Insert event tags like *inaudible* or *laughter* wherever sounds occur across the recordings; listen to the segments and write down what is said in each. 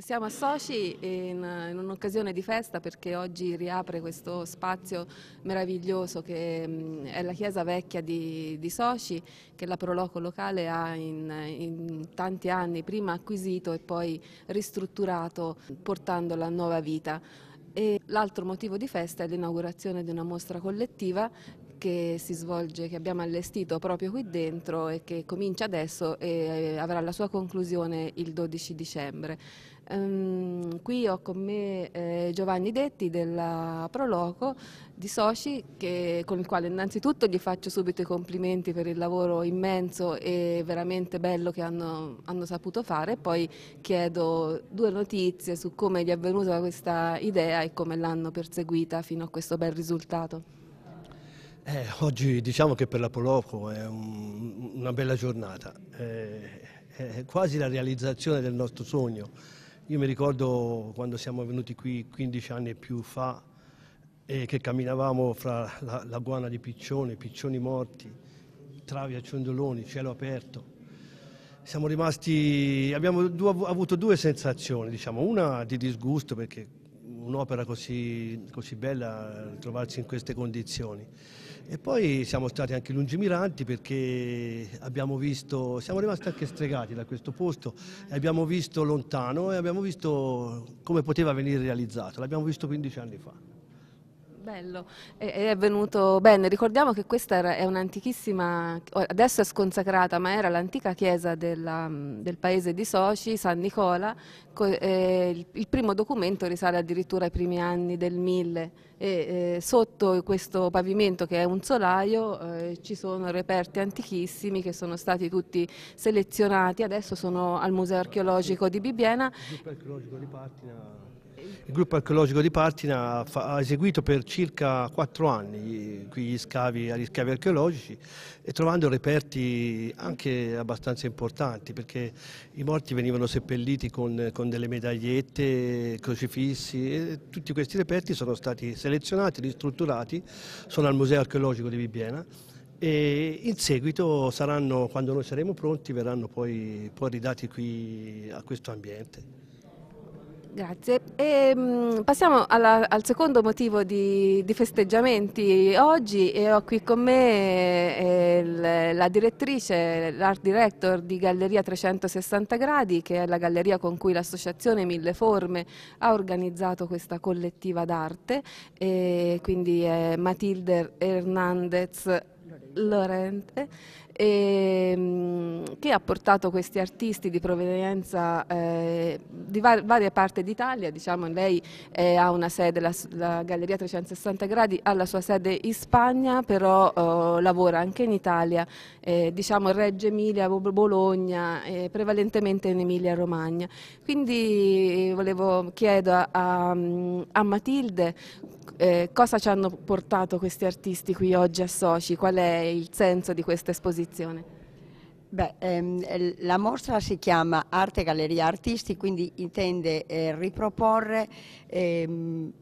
Siamo a Soci in, eh, in un'occasione di festa perché oggi riapre questo spazio meraviglioso che mm, è la chiesa vecchia di, di, Soci che la Proloco locale ha in, in, tanti anni prima acquisito e poi ristrutturato portandola a nuova vita. l'altro motivo di festa è l'inaugurazione di una mostra collettiva che si svolge, che abbiamo allestito proprio qui dentro e che comincia adesso e eh, avrà la sua conclusione il 12 dicembre. Um, qui ho con me eh, Giovanni Detti della Proloco di Soci che, con il quale innanzitutto gli faccio subito i complimenti per il lavoro immenso e veramente bello che hanno, hanno saputo fare e poi chiedo due notizie su come gli è venuta questa idea e come l'hanno perseguita fino a questo bel risultato. Eh, oggi diciamo che per la Poloco è un, una bella giornata, eh, è quasi la realizzazione del nostro sogno. Io mi ricordo quando siamo venuti qui 15 anni e più fa e eh, che camminavamo fra la, la, guana di Piccione, Piccioni morti, travi a ciondoloni, cielo aperto. Siamo rimasti, abbiamo due, avuto due sensazioni, diciamo. una di disgusto perché un'opera così, così bella trovarsi in queste condizioni e poi siamo stati anche lungimiranti perché abbiamo visto, siamo rimasti anche stregati da questo posto, abbiamo visto lontano e abbiamo visto come poteva venire realizzato, l'abbiamo visto 15 anni fa bello e è venuto bene. Ricordiamo che questa è un'antichissima, adesso è sconsacrata, ma era l'antica chiesa della, mm, del paese di Soci, San Nicola. il, primo documento risale addirittura ai primi anni del 1000 e sotto questo pavimento che è un solaio eh, ci sono reperti antichissimi che sono stati tutti selezionati, adesso sono al Museo archeologico di Bibbiena. Il Museo archeologico di Partina il gruppo archeologico di Partina ha eseguito per circa quattro anni gli scavi, gli scavi archeologici e trovando reperti anche abbastanza importanti perché i morti venivano seppelliti con, con delle medagliette, crocifissi e tutti questi reperti sono stati selezionati, ristrutturati, sono al Museo archeologico di Bibbiena e in seguito saranno, quando noi saremo pronti, verranno poi, poi ridati qui a questo ambiente. Grazie. E, ehm, passiamo alla, al secondo motivo di, di, festeggiamenti oggi e ho qui con me eh, la direttrice, l'art director di Galleria 360 Gradi che è la galleria con cui l'associazione Mille Forme ha organizzato questa collettiva d'arte, quindi è Matilde Hernandez Lorente ehm, che ha portato questi artisti di provenienza eh, di var varie parti d'Italia, diciamo lei eh, ha una sede, la, la, Galleria 360 gradi ha la sua sede in Spagna, però oh, lavora anche in Italia, eh, diciamo Reggio Emilia, Bologna, eh, prevalentemente in Emilia Romagna. Quindi volevo chiedo a, a, a Matilde eh, cosa ci hanno portato questi artisti qui oggi a Soci, qual è il senso di questa esposizione? Beh, ehm, la mostra si chiama Arte Galleria Artisti, quindi intende eh, riproporre ehm,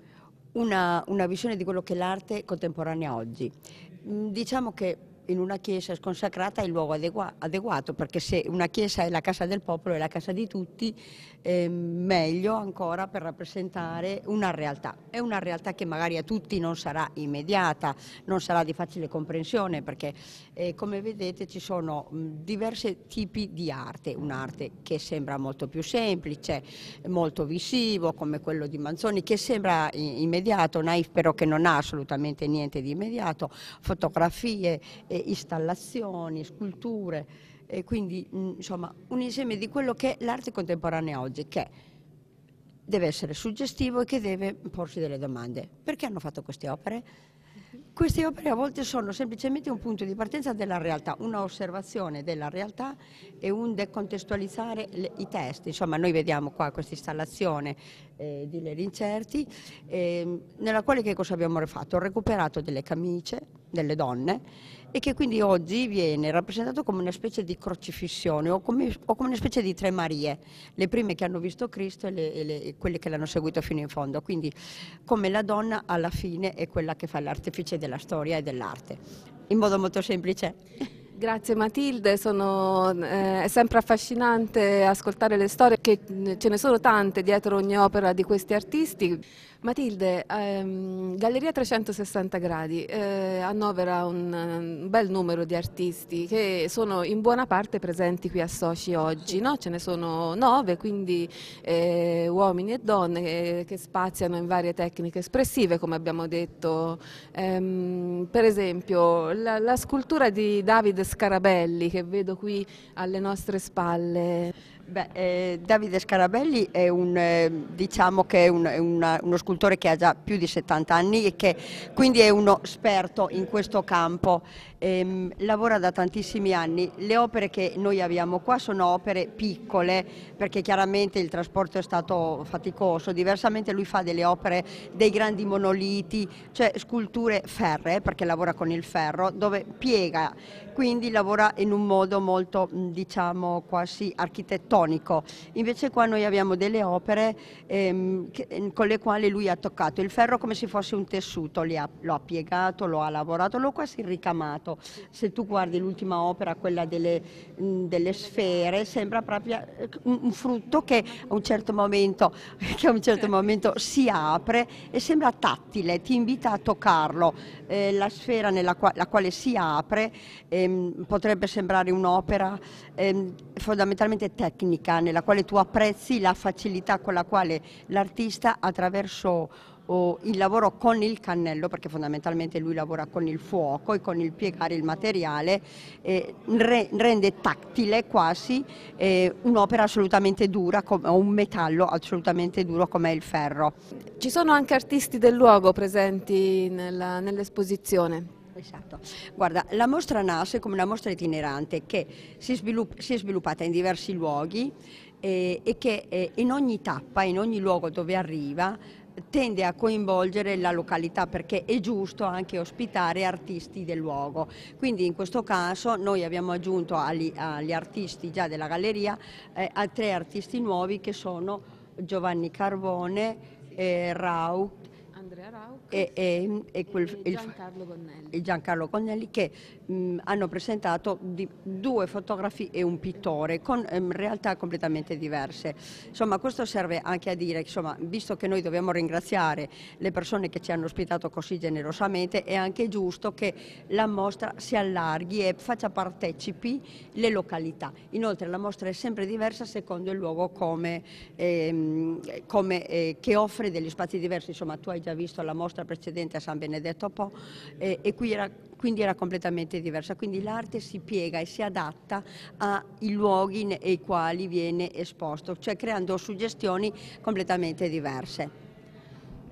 una, una visione di quello che è l'arte contemporanea oggi. Mm, diciamo che in una chiesa sconsacrata è il luogo adeguato, perché se una chiesa è la casa del popolo, è la casa di tutti, ehm, meglio ancora per rappresentare una realtà. È una realtà che magari a tutti non sarà immediata, non sarà di facile comprensione, perché eh, come vedete ci sono diversi tipi di arte, un'arte che sembra molto più semplice, molto visivo, come quello di Manzoni, che sembra immediato, naif però che non ha assolutamente niente di immediato, fotografie, eh, installazioni, sculture, eh, quindi mm, insomma un insieme di quello che è l'arte contemporanea oggi, che deve essere suggestivo e che deve porsi delle domande. Perché hanno fatto queste opere? Queste opere a volte sono semplicemente un punto di partenza della realtà, un'osservazione della realtà e un decontestualizzare le, i testi. Insomma, noi vediamo qua questa installazione eh, di Leri Incerti, eh, nella quale che cosa abbiamo fatto? Ho recuperato delle camicie delle donne e che quindi oggi viene rappresentato come una specie di crocifissione o come, o come una specie di tre Marie, le prime che hanno visto Cristo e, le, e, le, e quelle che l'hanno seguito fino in fondo, quindi come la donna alla fine è quella che fa l'artefice della storia e dell'arte, in modo molto semplice. Grazie Matilde, Sono, eh, è sempre affascinante ascoltare le storie, che mm, ce ne sono tante dietro ogni opera di questi artisti. Matilde, ehm, Galleria 360 Gradi eh, annovera un, un, bel numero di artisti che sono in buona parte presenti qui a Soci oggi, no? ce ne sono nove, quindi eh, uomini e donne che, che, spaziano in varie tecniche espressive, come abbiamo detto, ehm, per esempio la, la scultura di Davide Scarabelli che vedo qui alle nostre spalle. Beh, eh, Davide Scarabelli è, un, eh, diciamo è un, una, uno scultore che ha già più di 70 anni e che quindi è uno esperto in questo campo, eh, lavora da tantissimi anni. Le opere che noi abbiamo qua sono opere piccole perché chiaramente il trasporto è stato faticoso, diversamente lui fa delle opere, dei grandi monoliti, cioè sculture ferree eh, perché lavora con il ferro dove piega, quindi lavora in un modo molto diciamo quasi architettonico iconico. Invece qua noi abbiamo delle opere ehm, che, ehm, con le quali lui ha toccato il ferro come se fosse un tessuto, ha, lo ha piegato, lo ha lavorato, lo ha quasi ricamato. Se tu guardi l'ultima opera, quella delle, mh, delle sfere, sembra proprio eh, un, un frutto che a un certo momento, *laughs* che a un certo momento si apre e sembra tattile, ti invita a toccarlo. Eh, la sfera nella qua, la quale si apre ehm, potrebbe sembrare un'opera ehm, fondamentalmente tecnica tecnica nella quale tu apprezzi la facilità con la quale l'artista attraverso oh, il lavoro con il cannello, perché fondamentalmente lui lavora con il fuoco e con il piegare il materiale, eh, re, rende tattile quasi eh, un'opera assolutamente dura, come, un metallo assolutamente duro come il ferro. Ci sono anche artisti del luogo presenti nell'esposizione? Esatto. Guarda, la mostra nasce come una mostra itinerante che si, sviluppa, si è sviluppata in diversi luoghi eh, e che eh, in ogni tappa, in ogni luogo dove arriva, tende a coinvolgere la località perché è giusto anche ospitare artisti del luogo. Quindi in questo caso noi abbiamo aggiunto agli, agli artisti già della galleria eh, tre artisti nuovi che sono Giovanni Carbone, eh, Raut e, e, e, quel, Giancarlo, Connelli. Giancarlo Connelli che mh, hanno presentato di, due fotografi e un pittore con mh, ehm, realtà completamente diverse. Insomma questo serve anche a dire, insomma, visto che noi dobbiamo ringraziare le persone che ci hanno ospitato così generosamente, è anche giusto che la mostra si allarghi e faccia partecipi le località. Inoltre la mostra è sempre diversa secondo il luogo come, ehm, come, eh, che offre degli spazi diversi, insomma tu hai già visto la mostra mostra precedente a San Benedetto Po eh, e qui era, quindi era completamente diversa. Quindi l'arte si piega e si adatta ai luoghi nei quali viene esposto, cioè creando suggestioni completamente diverse.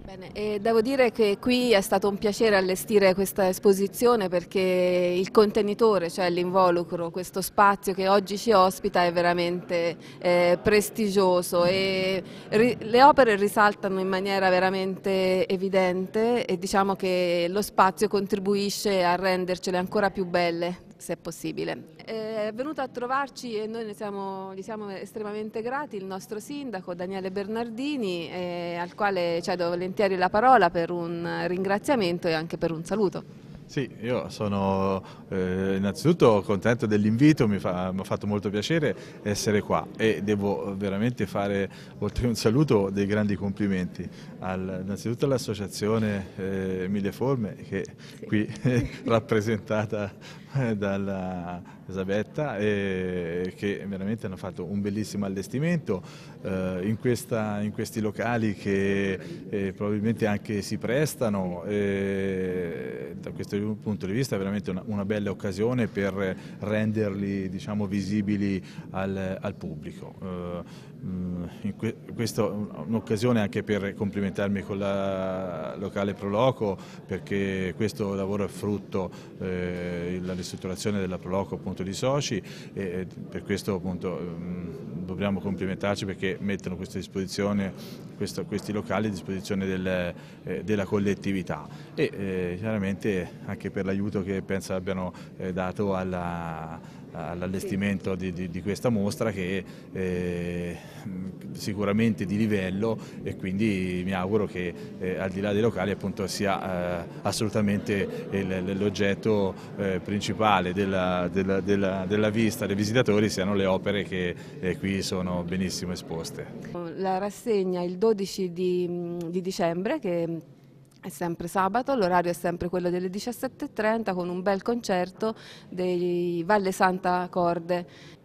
Bene, devo dire che qui è stato un piacere allestire questa esposizione perché il contenitore, cioè l'involucro, questo spazio che oggi ci ospita è veramente eh, prestigioso e le opere risaltano in maniera veramente evidente e diciamo che lo spazio contribuisce a rendercele ancora più belle se è possibile. Eh, è venuto a trovarci e noi ne siamo, gli siamo estremamente grati il nostro sindaco Daniele Bernardini eh, al quale cedo volentieri la parola per un ringraziamento e anche per un saluto. Sì, io sono eh, innanzitutto contento dell'invito, mi, fa, mi ha fatto molto piacere essere qua e devo veramente fare, oltre un saluto, dei grandi complimenti al, innanzitutto all'associazione eh, Mille Forme che sì. qui *laughs* rappresentata eh, dalla Elisabetta eh, che veramente hanno fatto un bellissimo allestimento eh, in, questa, in, questi locali che eh, probabilmente anche si prestano eh, da questo questo punto di vista è veramente una, una bella occasione per renderli diciamo, visibili al, al pubblico. Eh, Mm, questa è un'occasione anche per complimentarmi con la locale Proloco perché questo lavoro è frutto della eh, ristrutturazione della Proloco appunto, di soci e per questo appunto, mm, dobbiamo complimentarci perché mettono questo, questi locali a disposizione del, eh, della collettività e eh, chiaramente anche per l'aiuto che penso abbiano eh, dato alla all'allestimento di, di, di, questa mostra che è eh, sicuramente di livello e quindi mi auguro che eh, al di là dei locali appunto, sia eh, assolutamente l'oggetto eh, principale della, della, della, della, vista dei visitatori siano le opere che eh, qui sono benissimo esposte. La rassegna il 12 di, di dicembre che è sempre sabato, l'orario è sempre quello delle 17.30 con un bel concerto dei Valle Santa Corde.